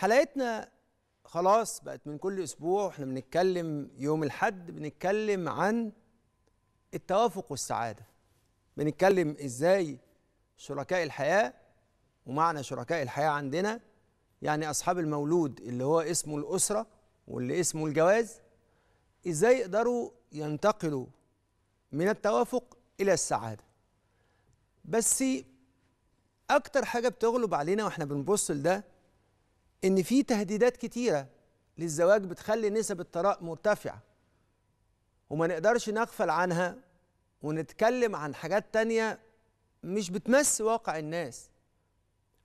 حلقتنا خلاص بقت من كل اسبوع احنا بنتكلم يوم الحد بنتكلم عن التوافق والسعاده بنتكلم ازاي شركاء الحياه ومعنى شركاء الحياه عندنا يعني اصحاب المولود اللي هو اسمه الاسره واللي اسمه الجواز ازاي يقدروا ينتقلوا من التوافق الى السعاده بس اكتر حاجه بتغلب علينا واحنا بنبص لده ان في تهديدات كتيره للزواج بتخلي نسب الطلاق مرتفعه وما نقدرش نغفل عنها ونتكلم عن حاجات تانية مش بتمس واقع الناس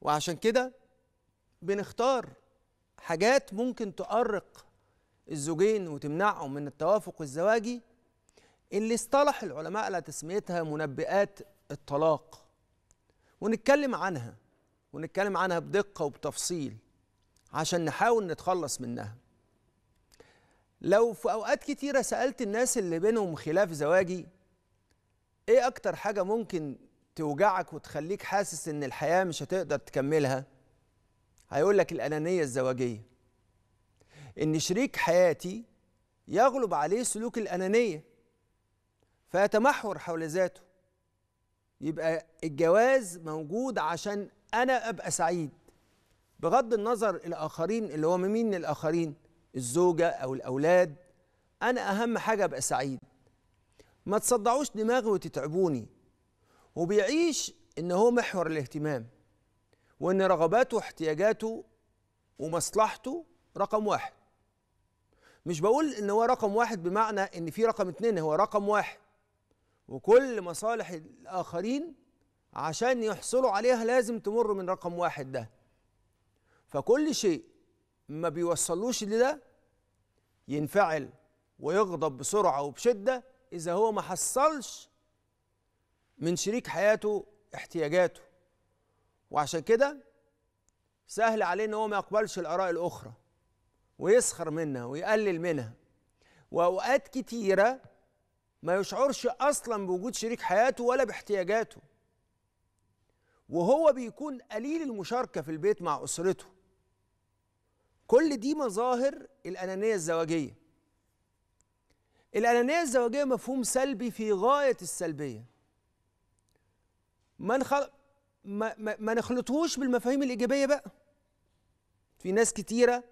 وعشان كده بنختار حاجات ممكن تؤرق الزوجين وتمنعهم من التوافق الزواجي اللي اصطلح العلماء على تسميتها منبئات الطلاق ونتكلم عنها ونتكلم عنها بدقة وبتفصيل عشان نحاول نتخلص منها لو في أوقات كتيرة سألت الناس اللي بينهم خلاف زواجي إيه أكتر حاجة ممكن توجعك وتخليك حاسس إن الحياة مش هتقدر تكملها هيقول لك الأنانية الزواجية إن شريك حياتي يغلب عليه سلوك الأنانية فيتمحور حول ذاته يبقى الجواز موجود عشان أنا أبقى سعيد بغض النظر الاخرين اللي هو مين الاخرين الزوجه او الاولاد انا اهم حاجه ابقى سعيد ما تصدعوش دماغي وتتعبوني وبيعيش ان هو محور الاهتمام وان رغباته واحتياجاته ومصلحته رقم واحد مش بقول ان هو رقم واحد بمعنى ان في رقم اتنين هو رقم واحد وكل مصالح الاخرين عشان يحصلوا عليها لازم تمر من رقم واحد ده فكل شيء ما بيوصلوش لده ينفعل ويغضب بسرعة وبشدة إذا هو ما حصلش من شريك حياته احتياجاته وعشان كده سهل عليه ان هو ما يقبلش الاراء الاخرى ويسخر منها ويقلل منها واوقات كتيره ما يشعرش اصلا بوجود شريك حياته ولا باحتياجاته وهو بيكون قليل المشاركه في البيت مع اسرته كل دي مظاهر الأنانية الزواجية الأنانية الزواجية مفهوم سلبي في غاية السلبية ما نخل... ما, ما, ما نخلطهوش بالمفاهيم الإيجابية بقى في ناس كتيرة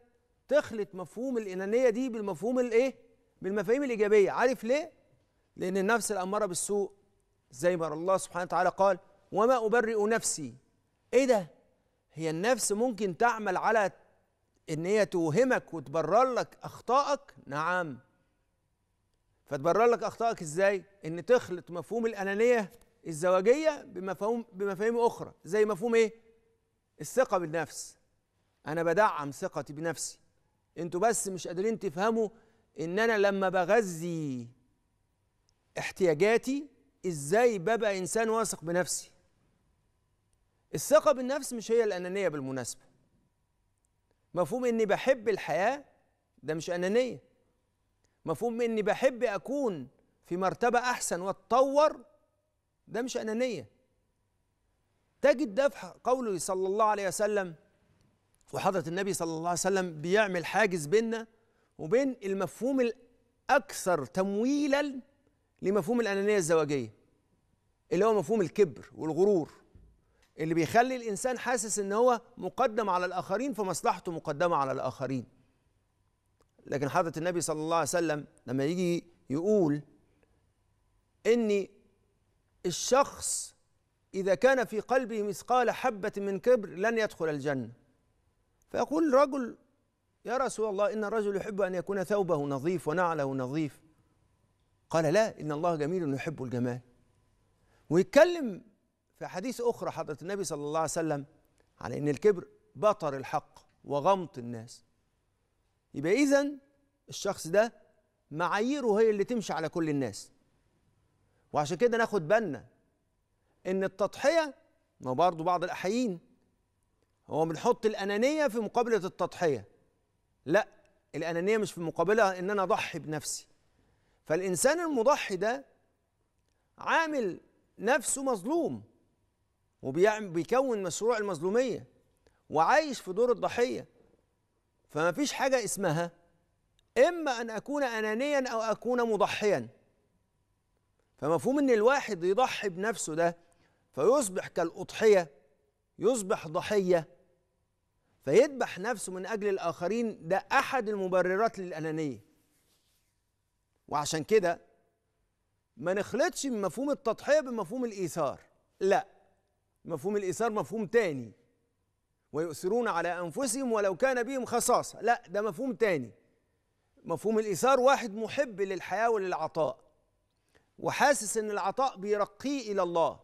تخلط مفهوم الأنانية دي بالمفهوم الإيه؟ بالمفاهيم الإيجابية عارف ليه؟ لأن النفس الأمارة بالسوء زي ما الله سبحانه وتعالى قال وما أبرئ نفسي إيه ده؟ هي النفس ممكن تعمل على ان هي توهمك وتبرر لك اخطائك نعم فتبرر لك اخطائك ازاي ان تخلط مفهوم الانانيه الزواجيه بمفهوم بمفاهيم اخرى زي مفهوم ايه الثقه بالنفس انا بدعم ثقتي بنفسي انتوا بس مش قادرين تفهموا ان انا لما بغذي احتياجاتي ازاي ببقى انسان واثق بنفسي الثقه بالنفس مش هي الانانيه بالمناسبه مفهوم اني بحب الحياه ده مش انانيه مفهوم اني بحب اكون في مرتبه احسن واتطور ده مش انانيه تجد ده في قوله صلى الله عليه وسلم وحضره النبي صلى الله عليه وسلم بيعمل حاجز بيننا وبين المفهوم الاكثر تمويلا لمفهوم الانانيه الزواجيه اللي هو مفهوم الكبر والغرور اللي بيخلي الانسان حاسس ان هو مقدم على الاخرين فمصلحته مقدمه على الاخرين لكن حضره النبي صلى الله عليه وسلم لما يجي يقول ان الشخص اذا كان في قلبه مثقال حبه من كبر لن يدخل الجنه فيقول رجل يا رسول الله ان الرجل يحب ان يكون ثوبه نظيف ونعله نظيف قال لا ان الله جميل يحب الجمال ويتكلم في حديث أخرى حضرة النبي صلى الله عليه وسلم على أن الكبر بطر الحق وغمط الناس يبقى إذا الشخص ده معاييره هي اللي تمشي على كل الناس وعشان كده ناخد بالنا ان التضحيه ما برضه بعض الاحيين هو بنحط الانانيه في مقابله التضحيه لا الانانيه مش في مقابله ان انا اضحي بنفسي فالانسان المضحي ده عامل نفسه مظلوم وبيعمل بيكون مشروع المظلوميه وعايش في دور الضحيه فما فيش حاجه اسمها اما ان اكون انانيا او اكون مضحيا فمفهوم ان الواحد يضحي بنفسه ده فيصبح كالاضحيه يصبح ضحيه فيذبح نفسه من اجل الاخرين ده احد المبررات للانانيه وعشان كده ما نخلطش من مفهوم التضحيه بمفهوم الايثار لا مفهوم الإيثار مفهوم تاني ويؤثرون على أنفسهم ولو كان بهم خصاصة لا ده مفهوم تاني مفهوم الإيثار واحد محب للحياة وللعطاء وحاسس أن العطاء بيرقيه إلى الله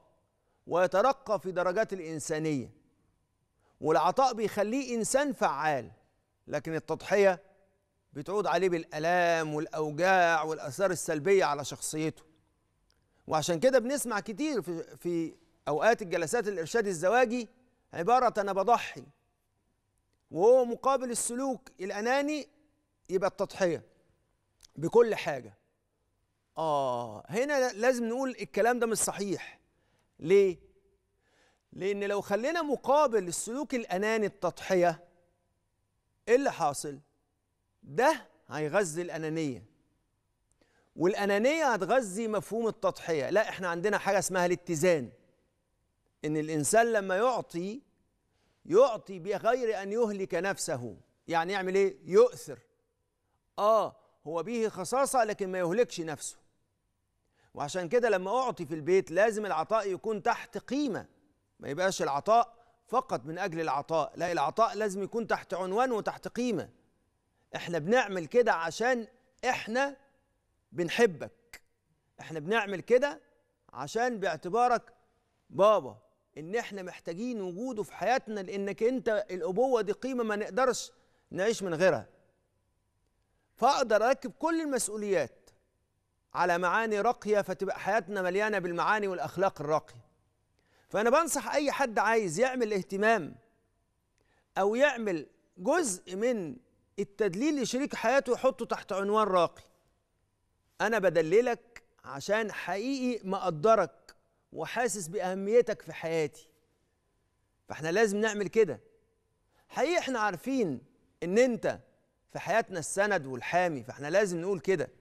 ويترقى في درجات الإنسانية والعطاء بيخليه إنسان فعال لكن التضحية بتعود عليه بالآلام والأوجاع والآثار السلبية على شخصيته وعشان كده بنسمع كتير في في أوقات الجلسات الإرشاد الزواجي عبارة أنا بضحي وهو مقابل السلوك الأناني يبقى التضحية بكل حاجة آه هنا لازم نقول الكلام ده مش صحيح ليه؟ لأن لو خلينا مقابل السلوك الأناني التضحية إيه اللي حاصل؟ ده هيغذي الأنانية والأنانية هتغذي مفهوم التضحية لا إحنا عندنا حاجة اسمها الاتزان ان الانسان لما يعطي يعطي بغير ان يهلك نفسه يعني يعمل ايه يؤثر اه هو به خصاصه لكن ما يهلكش نفسه وعشان كده لما اعطي في البيت لازم العطاء يكون تحت قيمه ما يبقاش العطاء فقط من اجل العطاء لا العطاء لازم يكون تحت عنوان وتحت قيمه احنا بنعمل كده عشان احنا بنحبك احنا بنعمل كده عشان باعتبارك بابا ان احنا محتاجين وجوده في حياتنا لانك انت الابوه دي قيمه ما نقدرش نعيش من غيرها فاقدر اركب كل المسؤوليات على معاني راقيه فتبقى حياتنا مليانه بالمعاني والاخلاق الراقيه فانا بنصح اي حد عايز يعمل اهتمام او يعمل جزء من التدليل لشريك حياته يحطه تحت عنوان راقي انا بدللك عشان حقيقي مقدرك وحاسس باهميتك في حياتي فاحنا لازم نعمل كده حقيقي احنا عارفين ان انت في حياتنا السند والحامي فاحنا لازم نقول كده